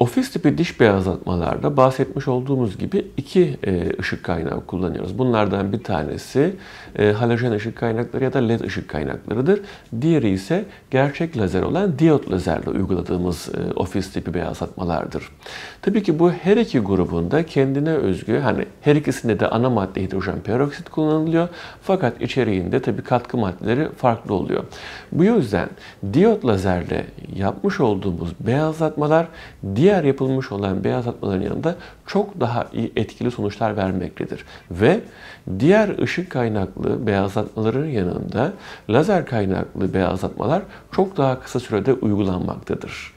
Ofis tipi diş beyazlatmalarda bahsetmiş olduğumuz gibi iki e, ışık kaynağı kullanıyoruz. Bunlardan bir tanesi e, halojen ışık kaynakları ya da led ışık kaynaklarıdır. Diğeri ise gerçek lazer olan diyot lazerle uyguladığımız e, ofis tipi beyazlatmalardır. Tabii ki bu her iki grubunda kendine özgü hani her ikisinde de ana madde hidrojen peroksit kullanılıyor. Fakat içeriğinde tabii katkı maddeleri farklı oluyor. Bu yüzden diyot lazerle yapmış olduğumuz beyazlatmalar diyot diğer yapılmış olan beyaz atmaların yanında çok daha iyi etkili sonuçlar vermektedir. Ve diğer ışık kaynaklı beyazlatmaların yanında lazer kaynaklı beyazlatmalar çok daha kısa sürede uygulanmaktadır.